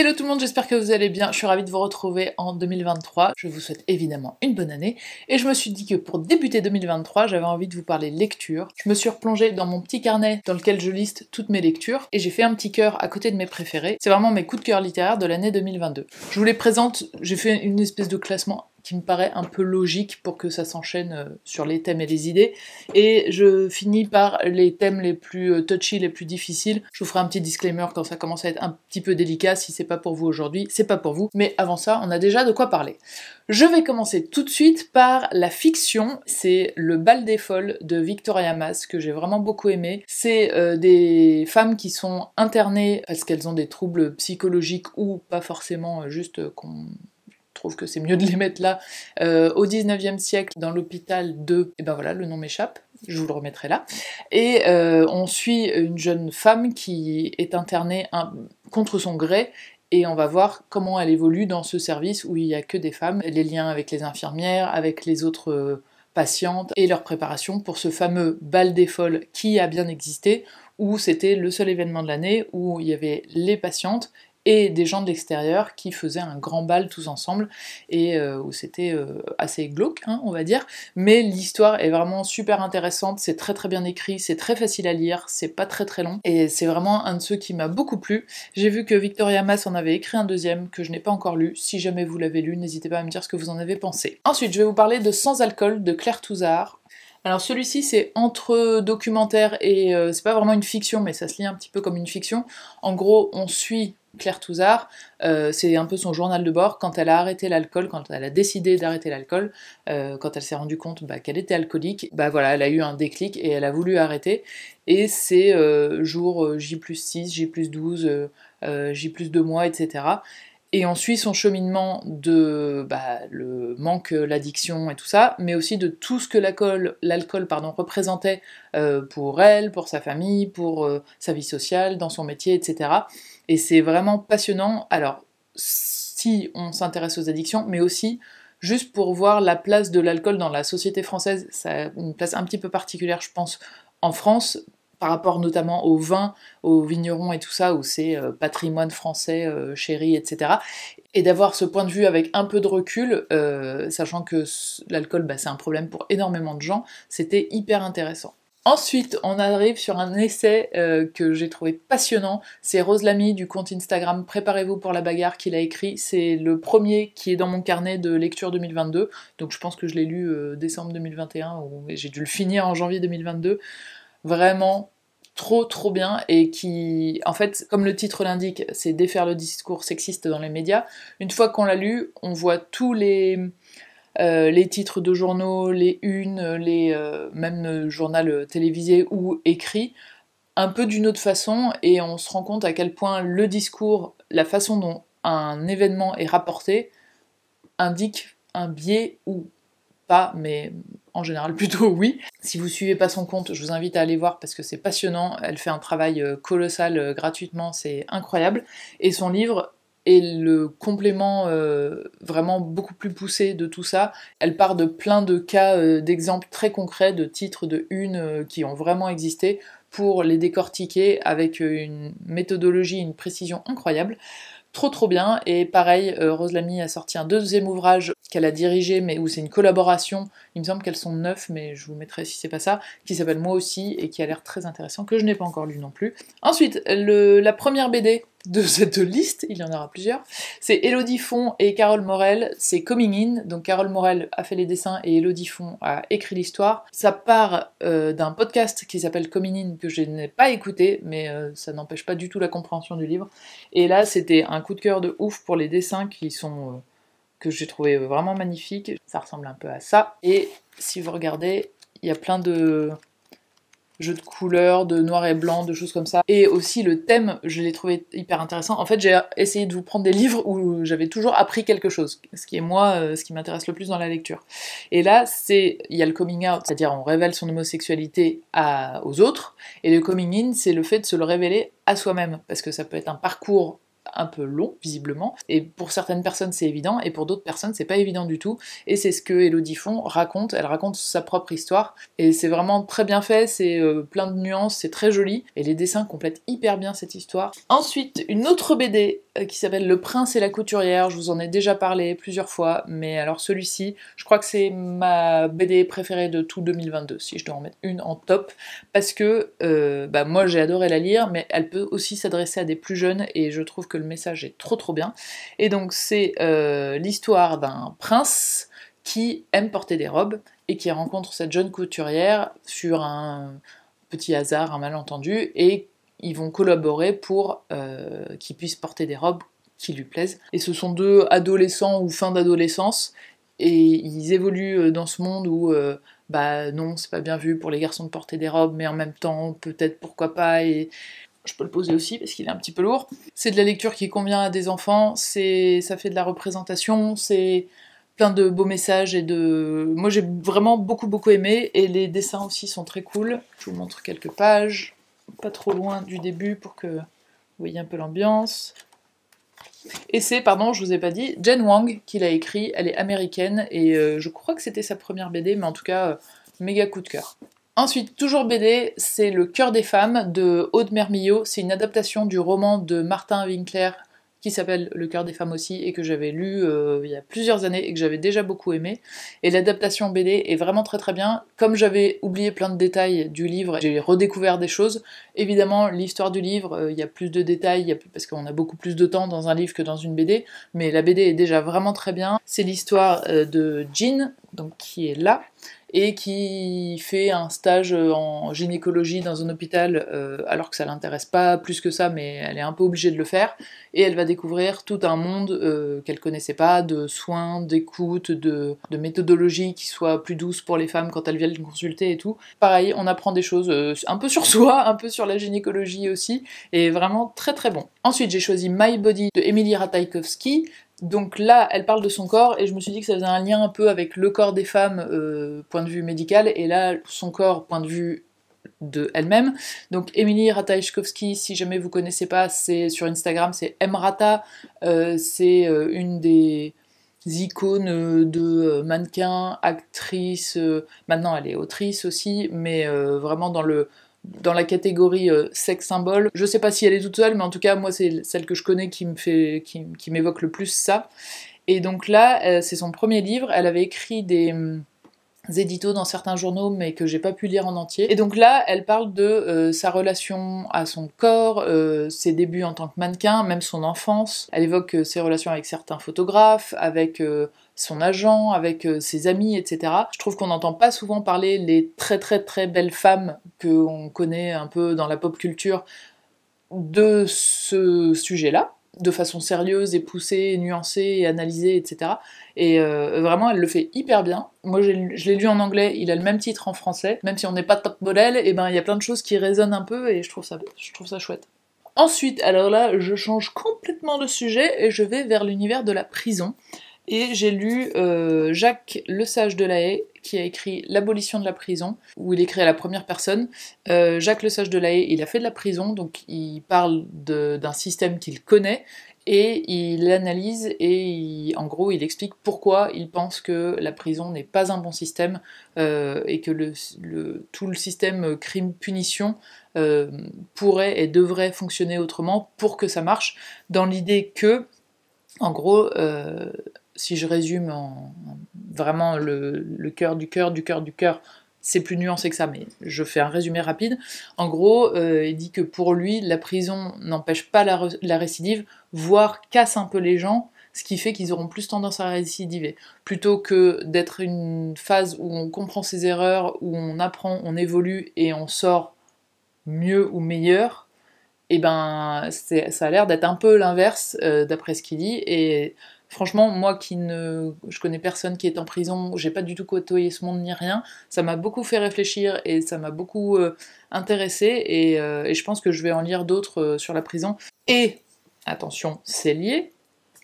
Hello tout le monde, j'espère que vous allez bien. Je suis ravie de vous retrouver en 2023. Je vous souhaite évidemment une bonne année. Et je me suis dit que pour débuter 2023, j'avais envie de vous parler lecture. Je me suis replongée dans mon petit carnet dans lequel je liste toutes mes lectures et j'ai fait un petit cœur à côté de mes préférés. C'est vraiment mes coups de cœur littéraires de l'année 2022. Je vous les présente, j'ai fait une espèce de classement qui me paraît un peu logique pour que ça s'enchaîne euh, sur les thèmes et les idées. Et je finis par les thèmes les plus euh, touchy, les plus difficiles. Je vous ferai un petit disclaimer quand ça commence à être un petit peu délicat. Si c'est pas pour vous aujourd'hui, c'est pas pour vous. Mais avant ça, on a déjà de quoi parler. Je vais commencer tout de suite par la fiction. C'est Le bal des folles de Victoria Mas que j'ai vraiment beaucoup aimé. C'est euh, des femmes qui sont internées parce qu'elles ont des troubles psychologiques ou pas forcément juste qu'on trouve que c'est mieux de les mettre là. Euh, au 19e siècle, dans l'hôpital de, et eh ben voilà, le nom m'échappe, je vous le remettrai là. Et euh, on suit une jeune femme qui est internée contre son gré et on va voir comment elle évolue dans ce service où il n'y a que des femmes, les liens avec les infirmières, avec les autres euh, patientes et leur préparation pour ce fameux bal des folles qui a bien existé où c'était le seul événement de l'année où il y avait les patientes et des gens de l'extérieur qui faisaient un grand bal tous ensemble et euh, où c'était euh, assez glauque, hein, on va dire. Mais l'histoire est vraiment super intéressante, c'est très très bien écrit, c'est très facile à lire, c'est pas très très long et c'est vraiment un de ceux qui m'a beaucoup plu. J'ai vu que Victoria Mass en avait écrit un deuxième que je n'ai pas encore lu. Si jamais vous l'avez lu, n'hésitez pas à me dire ce que vous en avez pensé. Ensuite, je vais vous parler de Sans alcool de Claire Touzard. Alors celui-ci c'est entre documentaire et euh, c'est pas vraiment une fiction mais ça se lit un petit peu comme une fiction. En gros on suit Claire Touzard, euh, c'est un peu son journal de bord quand elle a arrêté l'alcool, quand elle a décidé d'arrêter l'alcool, euh, quand elle s'est rendue compte bah, qu'elle était alcoolique, bah voilà, elle a eu un déclic et elle a voulu arrêter. Et c'est euh, jour J plus 6, J plus 12, J plus 2 mois, etc. Et on suit son cheminement de bah, le manque, euh, l'addiction et tout ça, mais aussi de tout ce que l'alcool représentait euh, pour elle, pour sa famille, pour euh, sa vie sociale, dans son métier, etc. Et c'est vraiment passionnant, alors si on s'intéresse aux addictions, mais aussi juste pour voir la place de l'alcool dans la société française. Ça une place un petit peu particulière, je pense, en France, par rapport notamment au vin, aux vignerons et tout ça, où c'est euh, patrimoine français, euh, chéri, etc. Et d'avoir ce point de vue avec un peu de recul, euh, sachant que l'alcool, bah, c'est un problème pour énormément de gens, c'était hyper intéressant. Ensuite, on arrive sur un essai que j'ai trouvé passionnant. C'est Rose Lamy du compte Instagram Préparez-vous pour la bagarre qu'il a écrit. C'est le premier qui est dans mon carnet de lecture 2022. Donc je pense que je l'ai lu décembre 2021 ou j'ai dû le finir en janvier 2022 vraiment trop trop bien et qui, en fait, comme le titre l'indique, c'est défaire le discours sexiste dans les médias. Une fois qu'on l'a lu, on voit tous les, euh, les titres de journaux, les unes, les, euh, même journal télévisé ou écrit, un peu d'une autre façon et on se rend compte à quel point le discours, la façon dont un événement est rapporté, indique un biais ou pas, mais en général plutôt oui. Si vous suivez pas son compte, je vous invite à aller voir parce que c'est passionnant. Elle fait un travail euh, colossal euh, gratuitement, c'est incroyable. Et son livre est le complément euh, vraiment beaucoup plus poussé de tout ça. Elle part de plein de cas d'exemples très concrets, de titres, de une qui ont vraiment existé pour les décortiquer avec une méthodologie, une précision incroyable. Trop trop bien. Et pareil, euh, Rose Lamy a sorti un deuxième ouvrage qu'elle a dirigé, mais où c'est une collaboration. Il me semble qu'elles sont neuf, mais je vous mettrai si c'est pas ça, qui s'appelle Moi aussi et qui a l'air très intéressant, que je n'ai pas encore lu non plus. Ensuite, le, la première BD de cette liste, il y en aura plusieurs, c'est Elodie Font et Carole Morel, c'est Coming In, donc Carole Morel a fait les dessins et Elodie Font a écrit l'histoire. Ça part euh, d'un podcast qui s'appelle Coming In que je n'ai pas écouté, mais euh, ça n'empêche pas du tout la compréhension du livre. Et là, c'était un coup de cœur de ouf pour les dessins qui sont... Euh, que j'ai trouvé vraiment magnifiques. Ça ressemble un peu à ça. Et si vous regardez, il y a plein de jeux de couleurs, de noir et blanc, de choses comme ça. Et aussi le thème, je l'ai trouvé hyper intéressant. En fait, j'ai essayé de vous prendre des livres où j'avais toujours appris quelque chose, ce qui est moi, euh, ce qui m'intéresse le plus dans la lecture. Et là, c'est il y a le coming out, c'est-à-dire on révèle son homosexualité à, aux autres, et le coming in, c'est le fait de se le révéler à soi-même, parce que ça peut être un parcours un peu long, visiblement. Et pour certaines personnes, c'est évident, et pour d'autres personnes, c'est pas évident du tout. Et c'est ce que Elodie Font raconte. Elle raconte sa propre histoire, et c'est vraiment très bien fait, c'est euh, plein de nuances, c'est très joli, et les dessins complètent hyper bien cette histoire. Ensuite, une autre BD euh, qui s'appelle Le Prince et la Couturière. Je vous en ai déjà parlé plusieurs fois, mais alors celui-ci, je crois que c'est ma BD préférée de tout 2022, si je dois en mettre une en top, parce que euh, bah, moi j'ai adoré la lire, mais elle peut aussi s'adresser à des plus jeunes et je trouve que le message est trop trop bien. Et donc c'est euh, l'histoire d'un prince qui aime porter des robes et qui rencontre cette jeune couturière sur un petit hasard, un malentendu, et ils vont collaborer pour euh, qu'ils qu'il puisse porter des robes qui lui plaisent. Et ce sont deux adolescents ou fin d'adolescence, et ils évoluent euh, dans ce monde où euh, bah non, c'est pas bien vu pour les garçons de porter des robes, mais en même temps, peut-être pourquoi pas, et je peux le poser aussi parce qu'il est un petit peu lourd. C'est de la lecture qui convient à des enfants, c'est ça fait de la représentation, c'est plein de beaux messages et de moi j'ai vraiment beaucoup beaucoup aimé et les dessins aussi sont très cool. Je vous montre quelques pages pas trop loin du début pour que vous voyez un peu l'ambiance. Et c'est, pardon, je vous ai pas dit, Jen Wang qui l'a écrit, elle est américaine et euh, je crois que c'était sa première BD, mais en tout cas, euh, méga coup de cœur. Ensuite, toujours BD, c'est Le cœur des femmes de Aude Mermillot. C'est une adaptation du roman de Martin Winkler, qui s'appelle Le cœur des femmes aussi, et que j'avais lu euh, il y a plusieurs années et que j'avais déjà beaucoup aimé. Et l'adaptation BD est vraiment très très bien. Comme j'avais oublié plein de détails du livre, j'ai redécouvert des choses. Évidemment, l'histoire du livre, euh, il y a plus de détails, parce qu'on a beaucoup plus de temps dans un livre que dans une BD, mais la BD est déjà vraiment très bien. C'est l'histoire euh, de Jean, donc qui est là, et qui fait un stage euh, en gynécologie dans un hôpital euh, alors que ça l'intéresse pas plus que ça, mais elle est un peu obligée de le faire, et elle va découvrir tout un monde euh, qu'elle connaissait pas, de soins, d'écoute, de, méthodologie qui soit plus douce pour les femmes quand elles viennent consulter et tout. Pareil, on apprend des choses un peu sur soi, un peu sur la gynécologie aussi, et vraiment très très bon. Ensuite, j'ai choisi My Body de Emily Ratajkowski. Donc là, elle parle de son corps et je me suis dit que ça faisait un lien un peu avec le corps des femmes, euh, point de vue médical, et là, son corps, point de vue de elle-même. Donc Émilie Ratajkowski, si jamais vous connaissez pas, c'est sur Instagram, c'est Mrata, euh, c'est euh, une des icônes de mannequins, actrice. maintenant elle est autrice aussi, mais vraiment dans le dans la catégorie euh, sexe sex symbole. Je sais pas si elle est toute seule, mais en tout cas, moi, c'est celle que je connais qui me fait, qui, m'évoque le plus ça. Et donc là, euh, c'est son premier livre. Elle avait écrit des hum, éditos dans certains journaux mais que j'ai pas pu lire en entier. Et donc là, elle parle de euh, sa relation à son corps, euh, ses débuts en tant que mannequin, même son enfance. Elle évoque euh, ses relations avec certains photographes, avec son agent, avec ses amis, etc. Je trouve qu'on n'entend pas souvent parler les très très très belles femmes que connaît un peu dans la pop culture de ce sujet-là de façon sérieuse et poussée, et nuancée et analysée, etc. Et euh, vraiment, elle le fait hyper bien. Moi, je l'ai lu en anglais, il a le même titre en français. Même si on n'est pas top modèle, et eh ben il y a plein de choses qui résonnent un peu et je trouve ça, je trouve ça chouette. Ensuite, alors là, je change complètement de sujet et je vais vers l'univers de la prison. Et j'ai lu euh, Jacques Le Sage de la Haye, qui a écrit L'abolition de la prison, où il écrit à la première personne. Euh, Jacques Le Sage de la Haye, il a fait de la prison, donc il parle d'un système qu'il connaît, et il analyse et en gros il explique pourquoi il pense que la prison n'est pas un bon système euh, et que tout le système crime-punition euh, pourrait et devrait fonctionner autrement pour que ça marche, dans l'idée que, en gros, si je résume vraiment le, cœur du cœur du cœur du cœur, c'est plus nuancé que ça, mais je fais un résumé rapide. En gros, euh, il dit que pour lui, la prison n'empêche pas la, récidive, voire casse un peu les gens, ce qui fait qu'ils auront plus tendance à récidiver. Plutôt que d'être une phase où on comprend ses erreurs, où on apprend, on évolue et on sort mieux ou meilleur, et eh ben ça a l'air d'être un peu l'inverse euh, d'après ce qu'il dit. Et Franchement, moi qui ne. Je connais personne qui est en prison, j'ai pas du tout côtoyé ce monde ni rien, ça m'a beaucoup fait réfléchir et ça m'a beaucoup euh, intéressé euh, et, je pense que je vais en lire d'autres euh, sur la prison. Et, attention, c'est lié,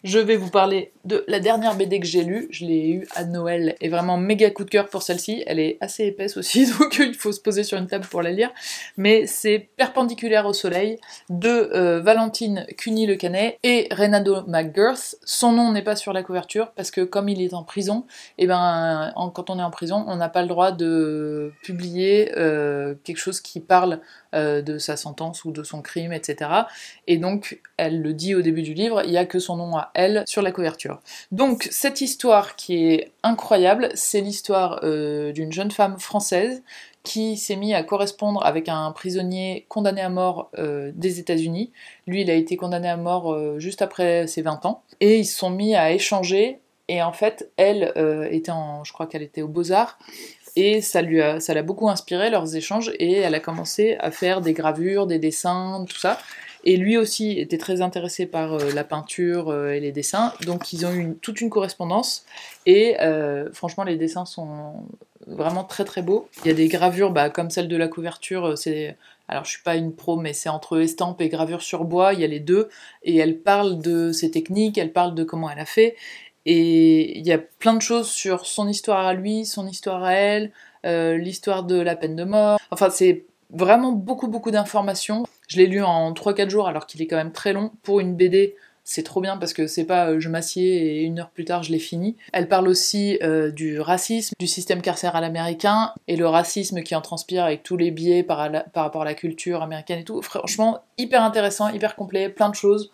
je vais vous parler de la dernière BD que j'ai lue. Je l'ai eue à Noël et vraiment méga coup de cœur pour celle-ci. Elle est assez épaisse aussi, donc il faut se poser sur une table pour la lire. Mais c'est Perpendiculaire au soleil de euh, Valentine Cuny-Le Canet et Renato McGurth. Son nom n'est pas sur la couverture parce que comme il est en prison, et eh ben quand on est en prison, on n'a pas le droit de publier euh, quelque chose qui parle euh, de sa sentence ou de son crime, etc. Et donc, elle le dit au début du livre, il n'y a que son nom à elle sur la couverture. Donc, cette histoire qui est incroyable, c'est l'histoire euh, d'une jeune femme française qui s'est mise à correspondre avec un prisonnier condamné à mort euh, des États-Unis. Lui, il a été condamné à mort juste après ses 20 ans. Et ils se sont mis à échanger. Et en fait, elle était en. Je crois qu'elle était au Beaux-Arts et ça lui ça l'a beaucoup inspiré leurs échanges et elle a commencé à faire des gravures, des dessins, tout ça. Et lui aussi était très intéressé par euh, la peinture euh, et les dessins, donc ils ont eu toute une correspondance. Et euh, franchement, les dessins sont vraiment très très beaux. Il y a des gravures bah, comme celle de la couverture, c'est alors je suis pas une pro, mais c'est entre estampes et gravure sur bois, il y a les deux, et elle parle de ses techniques, elle parle de comment elle a fait, et il y a plein de choses sur son histoire à lui, son histoire à elle, euh, l'histoire de la peine de mort. Enfin, c'est vraiment beaucoup, beaucoup d'informations. Je l'ai lu en 3-4 jours, alors qu'il est quand même très long. Pour une BD, c'est trop bien parce que c'est pas euh, je m'assieds et une heure plus tard je l'ai fini. Elle parle aussi euh, du racisme, du système carcéral américain et le racisme qui en transpire avec tous les biais par rapport à la culture américaine et tout. Franchement, hyper intéressant, hyper complet, plein de choses.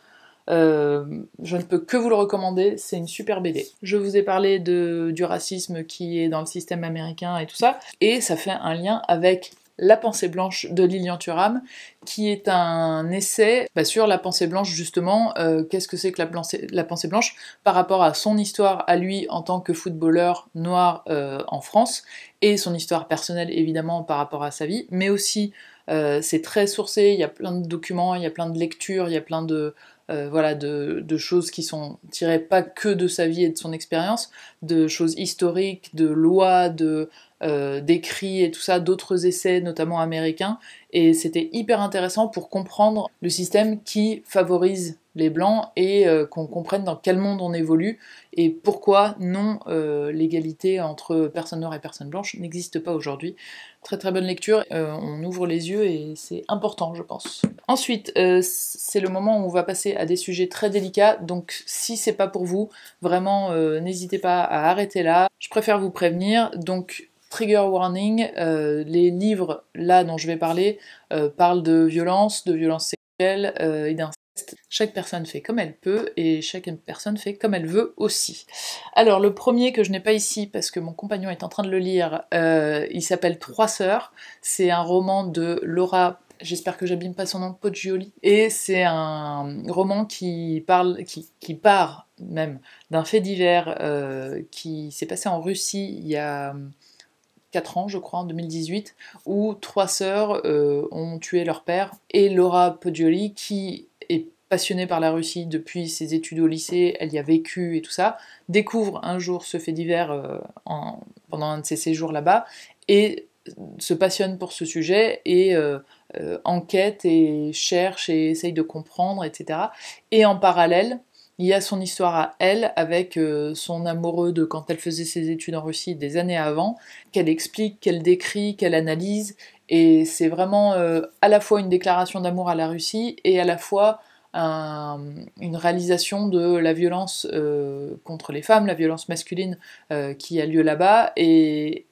Euh, je ne peux que vous le recommander, c'est une super BD. Je vous ai parlé de, du racisme qui est dans le système américain et tout ça, et ça fait un lien avec La pensée blanche de Lilian Thuram, qui est un essai bah, sur la pensée blanche justement, euh, qu'est-ce que c'est que la pensée, blanche par rapport à son histoire à lui en tant que footballeur noir euh, en France, et son histoire personnelle évidemment par rapport à sa vie, mais aussi c'est très sourcé, il y a plein de documents, il y a plein de lectures, il y a plein de euh, voilà, de, de, choses qui sont tirées pas que de sa vie et de son expérience, de choses historiques, de lois, de euh, d'écrits et tout ça, d'autres essais, notamment américains. Et c'était hyper intéressant pour comprendre le système qui favorise les blancs et euh, qu'on comprenne dans quel monde on évolue et pourquoi non euh, l'égalité entre personnes noires et personnes blanches n'existe pas aujourd'hui. Très très bonne lecture, on ouvre les yeux et c'est important je pense. Ensuite, c'est le moment où on va passer à des sujets très délicats, donc si c'est pas pour vous, vraiment n'hésitez pas à arrêter là. Je préfère vous prévenir, donc Trigger warning, euh, les livres là dont je vais parler euh, parlent de violence, de violence sexuelle euh, et d'inceste. Chaque personne fait comme elle peut et chaque personne fait comme elle veut aussi. Alors le premier que je n'ai pas ici parce que mon compagnon est en train de le lire, il s'appelle Trois sœurs. C'est un roman de Laura j'espère que j'abîme pas son nom, Poggioli. Et c'est un roman qui parle, qui, part même d'un fait divers qui s'est passé en Russie il y a 4 ans, je crois, en 2018, où trois sœurs euh, ont tué leur père. Et Laura Poggioli, qui est passionnée par la Russie depuis ses études au lycée, elle y a vécu et tout ça, découvre un jour ce fait divers euh, pendant un de ses séjours là-bas et se passionne pour ce sujet et euh, enquête et cherche et essaye de comprendre, etc. Et en parallèle, il y a son histoire à elle avec euh, son amoureux de quand elle faisait ses études en Russie des années avant, qu'elle explique, qu'elle décrit, qu'elle analyse. Et c'est vraiment euh, à la fois une déclaration d'amour à la Russie et à la fois une réalisation de la violence euh, contre les femmes, la violence masculine qui a lieu là-bas. et,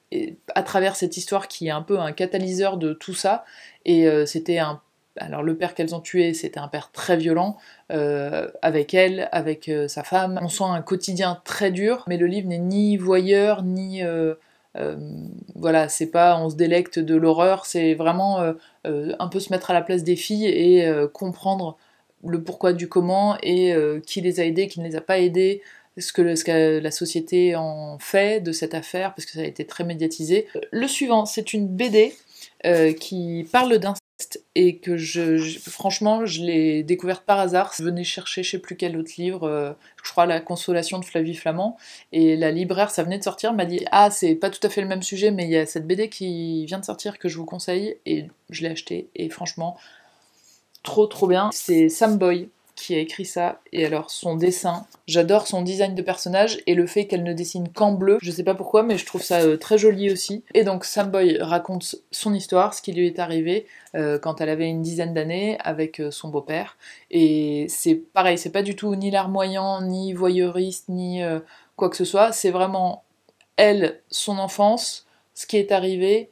à travers cette histoire qui est un peu un catalyseur de tout ça, et c'était un alors le père qu'elles ont tué, c'était un père très violent, euh, avec elle, avec euh, sa femme. On sent un quotidien très dur, mais le livre n'est ni voyeur, ni... Euh, voilà, c'est pas on se délecte de l'horreur, c'est vraiment un peu se mettre à la place des filles et comprendre le pourquoi du comment et qui les a aidées, qui ne les a pas aidées, ce que, le, la société en fait de cette affaire, parce que ça a été très médiatisé. Le suivant, c'est une BD qui parle d'un et que je, franchement, je l'ai découverte par hasard. Je venais chercher, je sais plus quel autre livre, euh, je crois La Consolation de Flavie Flamand, et la libraire, ça venait de sortir, m'a dit Ah, c'est pas tout à fait le même sujet, mais il y a cette BD qui vient de sortir que je vous conseille, et je l'ai acheté, et franchement, trop trop bien. C'est Sam Boy, qui a écrit ça. Et alors, son dessin, j'adore son design de personnage et le fait qu'elle ne dessine qu'en bleu. Je sais pas pourquoi, mais je trouve ça euh, très joli aussi. Et donc, Samboy raconte son histoire, ce qui lui est arrivé euh, quand elle avait une dizaine d'années avec euh, son beau-père. Et c'est pareil, c'est pas du tout ni larmoyant, ni voyeuriste, ni quoi que ce soit. C'est vraiment elle, son enfance, ce qui est arrivé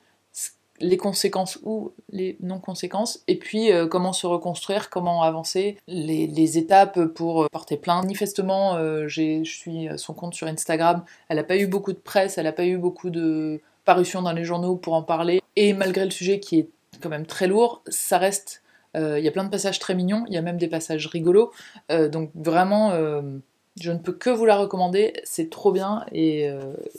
les conséquences ou les non-conséquences, et puis euh, comment se reconstruire, comment avancer, les, étapes pour euh, porter plainte. Manifestement, euh, je suis son compte sur Instagram, elle n'a pas eu beaucoup de presse, elle n'a pas eu beaucoup de parutions dans les journaux pour en parler, et malgré le sujet qui est quand même très lourd, ça reste... Il y a plein de passages très mignons, il y a même des passages rigolos, donc vraiment... Je ne peux que vous la recommander, c'est trop bien et,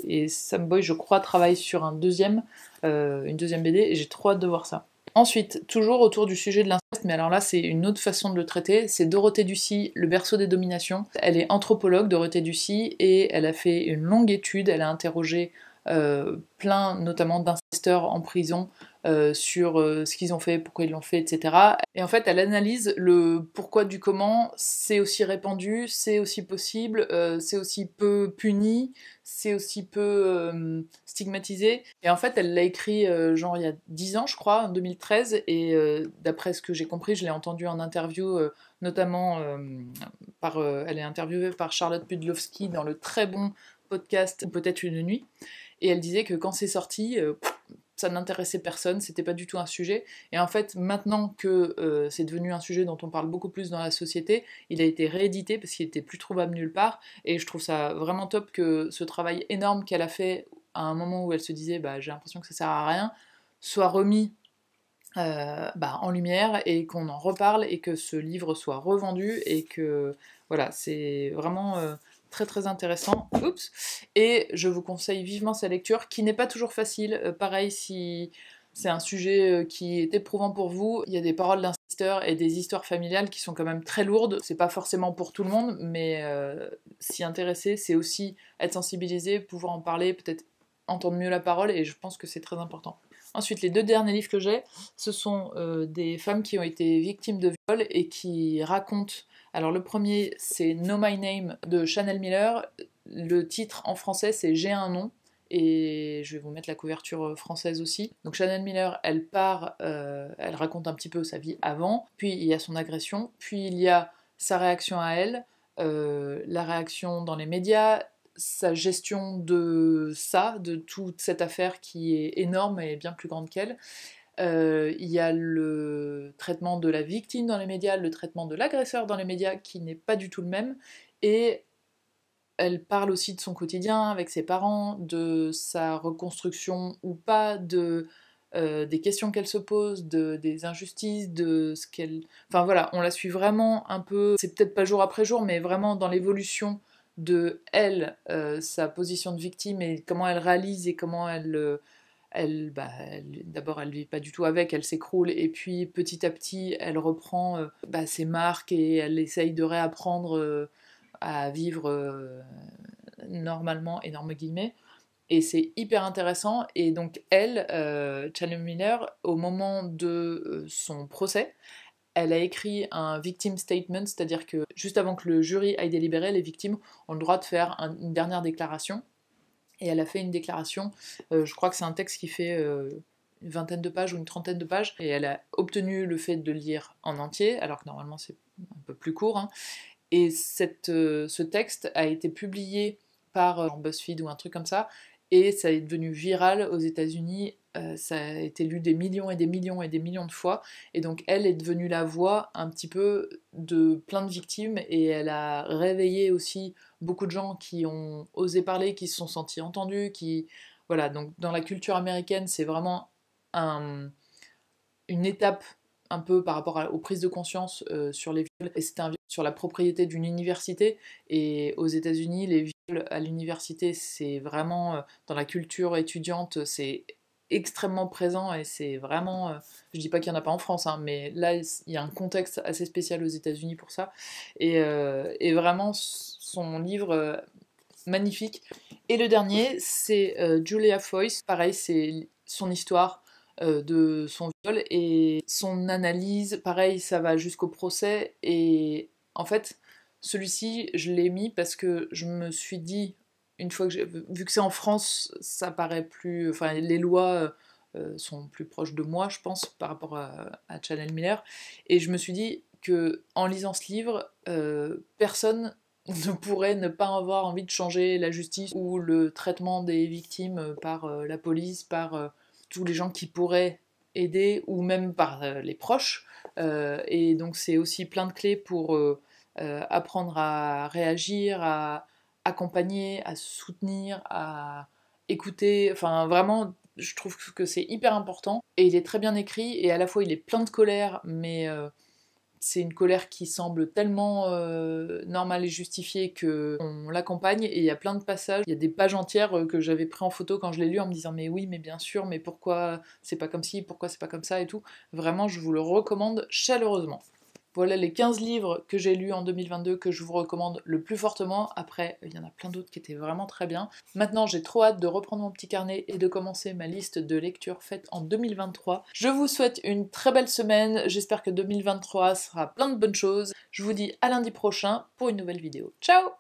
et Samboy, je crois, travaille sur un deuxième euh, une deuxième BD, et j'ai trop hâte de voir ça. Ensuite, toujours autour du sujet de l'inceste, mais alors là c'est une autre façon de le traiter, c'est Dorothée Ducy, Le berceau des dominations. Elle est anthropologue, Dorothée Ducy, et elle a fait une longue étude, elle a interrogé euh, plein notamment d'incesteurs en prison euh, sur euh, ce qu'ils ont fait, pourquoi ils l'ont fait, etc. Et en fait, elle analyse le pourquoi du comment, c'est aussi répandu, c'est aussi possible, euh, c'est aussi peu puni, c'est aussi peu stigmatisé. Et en fait, elle l'a écrit genre il y a 10 ans, je crois, en 2013, et d'après ce que j'ai compris, je l'ai entendu en interview notamment par, elle est interviewée par Charlotte Pudlowski dans le très bon podcast Peut-être une nuit, et elle disait que quand c'est sorti, ça n'intéressait personne, c'était pas du tout un sujet. Et en fait, maintenant que euh, c'est devenu un sujet dont on parle beaucoup plus dans la société, il a été réédité parce qu'il était plus trouvable nulle part. Et je trouve ça vraiment top que ce travail énorme qu'elle a fait à un moment où elle se disait bah, j'ai l'impression que ça sert à rien, soit remis euh, bah, en lumière et qu'on en reparle et que ce livre soit revendu et que voilà, c'est vraiment euh, très très intéressant. Oups. Et je vous conseille vivement sa lecture, qui n'est pas toujours facile. Euh, pareil, si c'est un sujet euh, qui est éprouvant pour vous, il y a des paroles d'un et des histoires familiales qui sont quand même très lourdes. C'est pas forcément pour tout le monde, mais euh, s'y intéresser, c'est aussi être sensibilisé, pouvoir en parler, peut-être entendre mieux la parole, et je pense que c'est très important. Ensuite, les deux derniers livres que j'ai, ce sont euh, des femmes qui ont été victimes de viol et qui racontent. Alors, le premier, c'est Know My Name de Chanel Miller. Le titre en français, c'est J'ai un nom. Et je vais vous mettre la couverture euh, française aussi. Donc Chanel Miller, elle part, euh, elle raconte un petit peu sa vie avant, puis il y a son agression, puis il y a sa réaction à elle, la réaction dans les médias, sa gestion de ça, de toute cette affaire qui est énorme et bien plus grande qu'elle. Euh, il y a le traitement de la victime dans les médias, le traitement de l'agresseur dans les médias qui n'est pas du tout le même. Et elle parle aussi de son quotidien avec ses parents, de sa reconstruction ou pas, de, euh, des questions qu'elle se pose, de, des injustices, de ce qu'elle... Enfin voilà, on la suit vraiment un peu, c'est peut-être pas jour après jour, mais vraiment dans l'évolution de elle, euh, sa position de victime et comment elle réalise et comment elle, euh, elle, bah, elle d'abord elle vit pas du tout avec, elle s'écroule et puis petit à petit elle reprend euh, bah, ses marques et elle essaye de réapprendre à vivre normalement, énorme guillemets. Et c'est hyper intéressant. Et donc elle, Channel Miller, au moment de son procès, elle a écrit un victim statement, c'est-à-dire que juste avant que le jury aille délibérer, les victimes ont le droit de faire une dernière déclaration. Et elle a fait une déclaration, euh, je crois que c'est un texte qui fait euh, une vingtaine de pages ou une trentaine de pages, et elle a obtenu le fait de le lire en entier, alors que normalement c'est un peu plus court. Hein. Et cette, euh, ce texte a été publié par BuzzFeed ou un truc comme ça, et ça est devenu viral aux États-Unis. Euh, ça a été lu des millions et des millions et des millions de fois. Et donc, elle est devenue la voix un petit peu de plein de victimes et elle a réveillé aussi beaucoup de gens qui ont osé parler, qui se sont sentis entendus, qui. Voilà, donc dans la culture américaine, c'est vraiment un, une étape un peu par rapport aux prises de conscience euh, sur les viols, et c'était un viol sur la propriété d'une université, et aux États-Unis, les viols à l'université, c'est vraiment euh, dans la culture étudiante, c'est extrêmement présent et c'est vraiment, euh, je dis pas qu'il n'y en a pas en France, hein, mais là il y a un contexte assez spécial aux États-Unis pour ça. Et, euh, vraiment son livre magnifique. Et le dernier, c'est Julia Foyce. Pareil, c'est son histoire de son viol et son analyse. Pareil, ça va jusqu'au procès et en fait celui-ci, je l'ai mis parce que je me suis dit, une fois que vu que c'est en France, ça paraît plus. Enfin, les lois euh, euh, sont plus proches de moi, je pense, par rapport à, Channel Miller. Et je me suis dit que en lisant ce livre, euh, personne ne pourrait ne pas avoir envie de changer la justice ou le traitement des victimes par la police, par tous les gens qui pourraient aider ou même par les proches. et donc c'est aussi plein de clés pour euh, apprendre à réagir, à accompagner, à soutenir, à écouter. Enfin, vraiment, je trouve que c'est hyper important. Et il est très bien écrit, et à la fois il est plein de colère, mais euh, c'est une colère qui semble tellement euh, normale et justifiée qu'on l'accompagne. Et il y a plein de passages, il y a des pages entières que j'avais pris en photo quand je l'ai lu en me disant mais oui, mais bien sûr, mais pourquoi c'est pas comme ci, pourquoi c'est pas comme ça et tout. Vraiment, je vous le recommande chaleureusement. Voilà les 15 livres que j'ai lus en 2022 que je vous recommande le plus fortement. Après, il y en a plein d'autres qui étaient vraiment très bien. Maintenant, j'ai trop hâte de reprendre mon petit carnet et de commencer ma liste de lectures faites en 2023. Je vous souhaite une très belle semaine. J'espère que 2023 sera plein de bonnes choses. Je vous dis à lundi prochain pour une nouvelle vidéo. Ciao